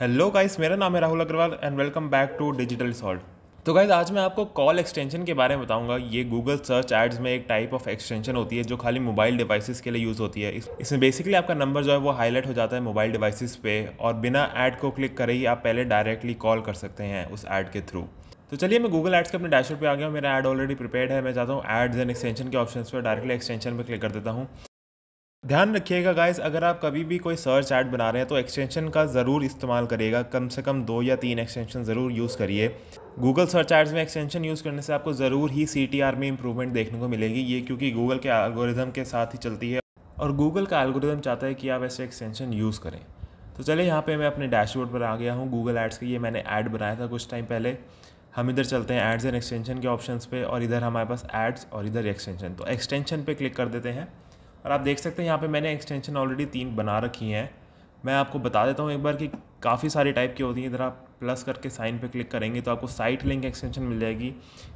hello guys मेरा नाम है Rahul Agarwal and welcome back to Digital Salt तो गाइज आज मैं आपको कॉल एक्सटेंशन के बारे में बताऊंगा ये गूगल सर्च एड्स में एक टाइप ऑफ एक्सटेंशन होती है जो खाली मोबाइल डिवाइसेस के लिए यूज़ होती है इसमें बेसिकली आपका नंबर जो है वो हाईलाइट हो जाता है मोबाइल डिवाइसेस पे और बिना ऐड को क्लिक करे ही आप पहले डायरेक्टली कॉल कर सकते हैं उस ऐड के थ्रू तो चलिए मैं गूगल एड्स के अपने डैशबोर्ड पे आ गया हूँ मेरा ऐड ऑलरेडी प्रिपेयर है मैं चाहता हूँ एड्स एंड एक्सटेंशन के ऑप्शन पर डायरेक्टली एक्सटेंशन पर क्लिक कर देता हूँ ध्यान रखिएगा गाइस अगर आप कभी भी कोई सर्च ऐड बना रहे हैं तो एक्सटेंशन का ज़रूर इस्तेमाल करिएगा कम से कम दो या तीन एक्सटेंशन ज़रूर यूज़ करिए गूगल सर्च ऐड्स में एक्सटेंशन यूज़ करने से आपको ज़रूर ही सी में इंप्रूवमेंट देखने को मिलेगी ये क्योंकि गूगल के एल्गोरिदम के साथ ही चलती है और गूगल का एल्गोरिदम चाहता है कि आप ऐसे एक्सटेंशन यूज़ करें तो चलिए यहाँ पे मैं अपने डैशबोर्ड पर आ गया हूँ गूगल एड्स के ये मैंने ऐड बनाया था कुछ टाइम पहले हम इधर चलते हैं एड्स एंड एक्सटेंशन के ऑप्शन पर और इधर हमारे पास एड्स और इधर एक्सटेंशन तो एक्सटेंशन पर क्लिक कर देते हैं और आप देख सकते हैं यहाँ पे मैंने एक्सटेंशन ऑलरेडी तीन बना रखी हैं मैं आपको बता देता हूँ एक बार कि काफ़ी सारी टाइप की होती हैं इधर आप प्लस करके साइन पे क्लिक करेंगे तो आपको साइट लिंक एक्सटेंशन मिल जाएगी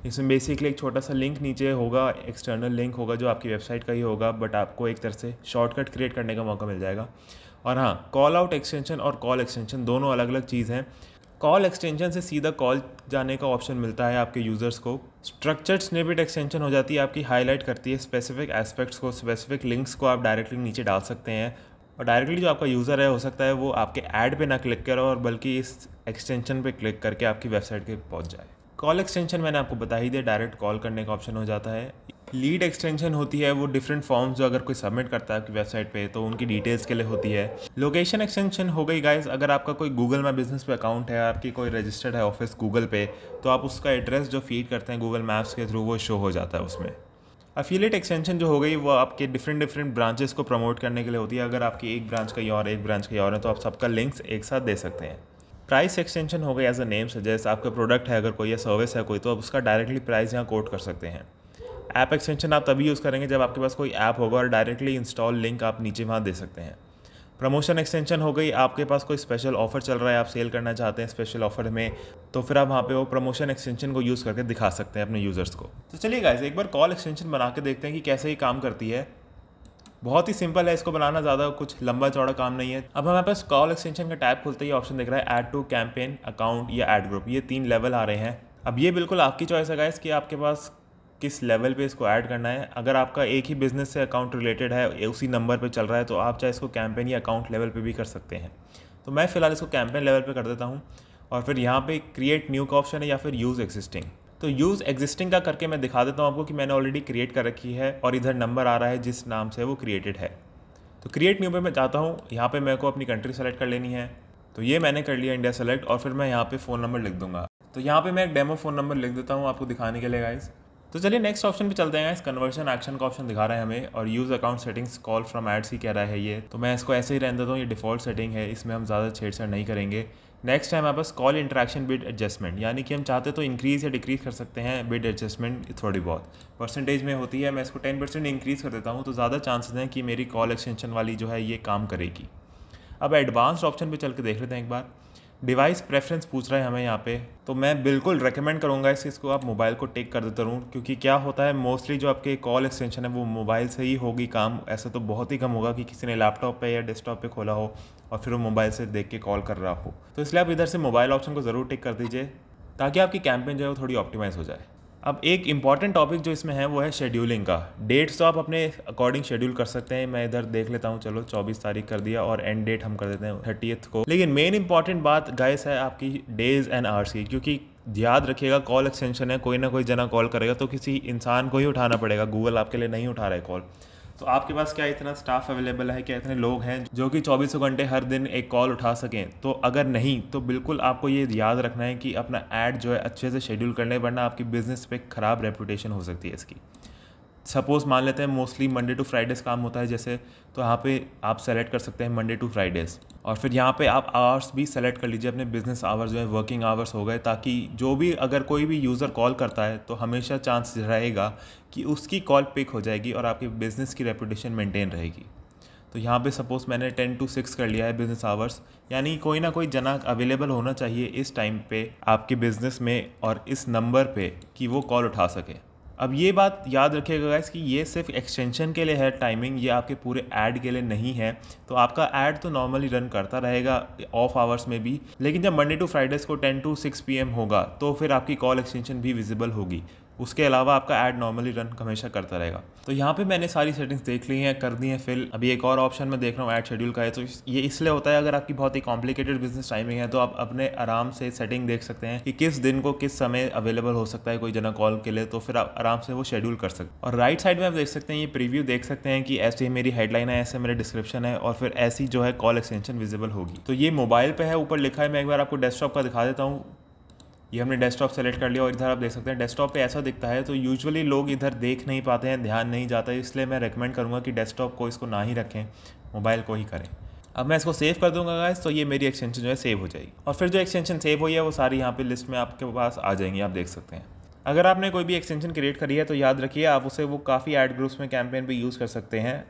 इसमें बेसिकली एक छोटा सा लिंक नीचे होगा एक्सटर्नल लिंक होगा जो आपकी वेबसाइट का ही होगा बट आपको एक तरह से शॉर्टकट क्रिएट करने का मौका मिल जाएगा और हाँ कॉल आउट एक्सटेंशन और कॉल एक्सटेंशन दोनों अलग अलग चीज़ हैं कॉल एक्सटेंशन से सीधा कॉल जाने का ऑप्शन मिलता है आपके यूज़र्स को स्ट्रक्चर्ड स्निपिट एक्सटेंशन हो जाती है आपकी हाईलाइट करती है स्पेसिफिक एस्पेक्ट्स को स्पेसिफिक लिंक्स को आप डायरेक्टली नीचे डाल सकते हैं और डायरेक्टली जो आपका यूज़र है हो सकता है वो आपके ऐड पे ना क्लिक करो और बल्कि इस एक्सटेंशन पे क्लिक करके आपकी वेबसाइट पर पहुंच जाए कॉल एक्सटेंशन मैंने आपको बता ही दिया डायरेक्ट कॉल करने का ऑप्शन हो जाता है लीड एक्सटेंशन होती है वो डिफरेंट फॉर्म्स जो अगर कोई सबमिट करता है आपकी वेबसाइट पे तो उनकी डिटेल्स के लिए होती है लोकेशन एक्सटेंशन हो गई गाइस अगर आपका कोई गूगल मैप बिजनेस पे अकाउंट है आपकी कोई रजिस्टर्ड है ऑफिस गूगल पे तो आप उसका एड्रेस जो फीड करते हैं गूगल मैप्स के थ्रू वो शो हो जाता है उसमें अफिलेट एक्सटेंशन जो हो गई वो आपके डिफरेंट डिफरेंट ब्रांचेस को प्रमोट करने के लिए होती है अगर आपकी एक ब्रांच ही और एक ब्रांच का और है तो आप सबका लिंक्स एक साथ दे सकते हैं प्राइस एक्सटेंशन हो गई एज अ नेम सजेस्ट आपका प्रोडक्ट है अगर कोई या सर्विस है कोई तो आप उसका डायरेक्टली प्राइस यहाँ कोट कर सकते हैं ऐप एक्सटेंशन आप तभी यूज़ करेंगे जब आपके पास कोई ऐप होगा और डायरेक्टली इंस्टॉल लिंक आप नीचे वहाँ दे सकते हैं प्रमोशन एक्सटेंशन हो गई आपके पास कोई स्पेशल ऑफर चल रहा है आप सेल करना चाहते हैं स्पेशल ऑफर में तो फिर आप वहाँ पे वो प्रमोशन एक्सटेंशन को यूज़ करके दिखा सकते हैं अपने यूज़र्स को तो चलिए गाइज़ एक बार कॉल एक्सटेंशन बना के देखते हैं कि कैसे ये काम करती है बहुत ही सिंपल है इसको बनाना ज़्यादा कुछ लंबा चौड़ा काम नहीं है अब हमारे पास कॉल एक्सटेंशन का टाइप खुलते ही ऑप्शन दिख रहा है ऐड टू कैंपेन अकाउंट या एड ग्रुप ये तीन लेवल आ रहे हैं अब ये बिल्कुल आपकी चॉइस है गाइस कि आपके पास किस लेवल पे इसको ऐड करना है अगर आपका एक ही बिज़नेस से अकाउंट रिलेटेड है उसी नंबर पे चल रहा है तो आप चाहे इसको कैंपेन या अकाउंट लेवल पे भी कर सकते हैं तो मैं फ़िलहाल इसको कैंपेन लेवल पे कर देता हूँ और फिर यहाँ पे क्रिएट न्यू का ऑप्शन है या फिर यूज़ एग्जिस्टिंग तो यूज़ एग्जिस्टिंग का करके मैं दिखा देता हूँ आपको कि मैंने ऑलरेडी क्रिएट कर रखी है और इधर नंबर आ रहा है जिस नाम से वो क्रिएटेड है तो क्रिएट न्यू पे मैं चाहता हूँ यहाँ पे मेरे को अपनी कंट्री सेलेक्ट कर लेनी है तो ये मैंने कर लिया इंडिया सेलेक्ट और फिर मैं यहाँ पे फ़ोन नंबर लिख दूंगा तो यहाँ पे मैं एक डेमो फ़ोन नंबर लिख देता हूँ आपको दिखाने के लिए गाइज़ तो चलिए नेक्स्ट ऑप्शन पे चलते हैं इस कन्वर्शन एक्शन का ऑप्शन दिखा रहा है हमें और use account settings call from ads ही कह रहा है ये तो मैं इसको ऐसे ही रहने देता हूँ ये डिफ़ॉल्ट सेटिंग है इसमें हम ज़्यादा छेड़छाड़ नहीं करेंगे नेक्स्ट है हमारे पास कॉल इंटरेक्शन बिड एडजस्टमेंट यानी कि हम चाहते तो इंक्रीज़ या डिक्रीज़ कर सकते हैं बिड एडजस्टमेंट थोड़ी बहुत परसेंटेज में होती है मैं इसको टेन परसेंट इंक्रीज़ कर देता हूँ तो ज़्यादा चांसेस हैं कि मेरी कॉल एक्सटेंशन वाली जो है ये काम करेगी अब एडवांस ऑप्शन पर चल के देख लेते हैं एक बार डिवाइस प्रेफरेंस पूछ रहे हैं हमें यहाँ पे तो मैं बिल्कुल रेकमेंड करूँगा इस चीज़ को आप मोबाइल को टेक कर देता रहूँ क्योंकि क्या होता है मोस्टली जो आपके कॉल एक्सटेंशन है वो मोबाइल से ही होगी काम ऐसा तो बहुत ही कम होगा कि किसी ने लैपटॉप पे या डेस्कटॉप पे खोला हो और फिर वो मोबाइल से देख के कॉल कर रहा हो तो इसलिए आप इधर से मोबाइल ऑप्शन को ज़रूर टेक कर दीजिए ताकि आपकी कैंपेन जो है वो थोड़ी ऑप्टिमाइज़ हो जाए अब एक इम्पॉर्टेंट टॉपिक जो इसमें है वो है शेड्यूलिंग का डेट्स तो आप अपने अकॉर्डिंग शेड्यूल कर सकते हैं मैं इधर देख लेता हूँ चलो 24 तारीख कर दिया और एंड डेट हम कर देते हैं थर्टीथ को लेकिन मेन इंपॉर्टेंट बात गाइस है आपकी डेज एंड आवर्स की क्योंकि याद रखिएगा कॉल एक्सटेंशन है कोई ना कोई जना कॉल करेगा तो किसी इंसान को ही उठाना पड़ेगा गूगल आपके लिए नहीं उठा रहा है कॉल तो आपके पास क्या इतना स्टाफ अवेलेबल है क्या इतने लोग हैं जो कि चौबीसों घंटे हर दिन एक कॉल उठा सकें तो अगर नहीं तो बिल्कुल आपको ये याद रखना है कि अपना ऐड जो है अच्छे से शेड्यूल कर लें वरना आपकी बिज़नेस पे ख़राब रेपुटेशन हो सकती है इसकी सपोज़ मान लेते हैं मोस्टली मंडे टू फ्राइडेज़ काम होता है जैसे तो यहाँ पे आप सेलेक्ट कर सकते हैं मंडे टू फ्राइडेज़ और फिर यहाँ पे आप आवर्स भी सेलेक्ट कर लीजिए अपने बिजनेस आवर्स जो है वर्किंग आवर्स हो गए ताकि जो भी अगर कोई भी यूज़र कॉल करता है तो हमेशा चांस रहेगा कि उसकी कॉल पिक हो जाएगी और आपके बिज़नेस की रेपूटेशन मेनटेन रहेगी तो यहाँ पे सपोज़ मैंने टेन टू सिक्स कर लिया है बिज़नेस आवर्स यानी कोई ना कोई जना अवेलेबल होना चाहिए इस टाइम पे आपके बिज़नेस में और इस नंबर पे कि वो कॉल उठा सके अब ये बात याद रखिएगा गाइस कि ये सिर्फ एक्सटेंशन के लिए है टाइमिंग ये आपके पूरे ऐड के लिए नहीं है तो आपका ऐड तो नॉर्मली रन करता रहेगा ऑफ आवर्स में भी लेकिन जब मंडे टू फ्राइडेज को टेन टू सिक्स पी होगा तो फिर आपकी कॉल एक्सटेंशन भी विजिबल होगी उसके अलावा आपका ऐड नॉर्मली रन हमेशा करता रहेगा तो यहाँ पे मैंने सारी सेटिंग्स देख ली हैं कर दी हैं फिल अभी एक और ऑप्शन में देख रहा हूँ ऐड शेड्यूल का है तो ये इसलिए होता है अगर आपकी बहुत ही कॉम्प्लिकेटेड बिजनेस टाइमिंग है तो आप अपने आराम से सेटिंग देख सकते हैं कि किस दिन को किस समय अवेलेबल हो सकता है कोई जना कॉल के लिए तो फिर आप आराम से वो शेड्यूल कर सकते हैं और राइट साइड में आप देख सकते हैं ये प्रीव्यू देख सकते हैं कि ऐसे मेरी हेडलाइन है ऐसे मेरे डिस्क्रिप्शन है और फिर ऐसी जो है कॉल एक्सटेंशन विजिबल होगी तो ये मोबाइल पे है ऊपर लिखा है मैं एक बार आपको डेस्कटॉप का दिखा देता हूँ ये हमने डेस्कटॉप सेलेक्ट कर लिया और इधर आप देख सकते हैं डेस्कटॉप पे ऐसा दिखता है तो यूजुअली लोग इधर देख नहीं पाते हैं ध्यान नहीं जाता है इसलिए मैं रेकमेंड करूँगा कि डेस्कटॉप को इसको ना ही रखें मोबाइल को ही करें अब मैं इसको सेव कर दूंगा गाइस तो ये मेरी एक्सटेंशन जो है सेव हो जाएगी और फिर जो एक्सटेंशन सेव हुई है वो सारी यहाँ पर लिस्ट में आपके पास आ जाएंगी आप देख सकते हैं अगर आपने कोई भी एक्सटेंशन क्रिएट करी है तो याद रखिए आप उसे वो काफ़ी एड ग्रुप्स में कैंपेन पर यूज़ कर सकते हैं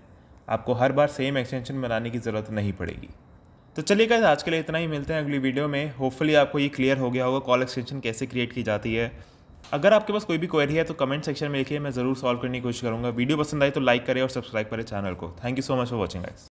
आपको हर बार सेम एक्सटेंशन बनाने की ज़रूरत नहीं पड़ेगी तो चलिए गाइज आज के लिए इतना ही मिलते हैं अगली वीडियो में होपफुली आपको ये क्लियर हो गया होगा कॉल एक्सटेंशन कैसे क्रिएट की जाती है अगर आपके पास कोई भी क्वेरी है तो कमेंट सेक्शन में लिखिए मैं ज़रूर सॉल्व करने की कोशिश करूँगा वीडियो पसंद आई तो लाइक करें और सब्सक्राइब करें चैनल को thank you so much for watching guys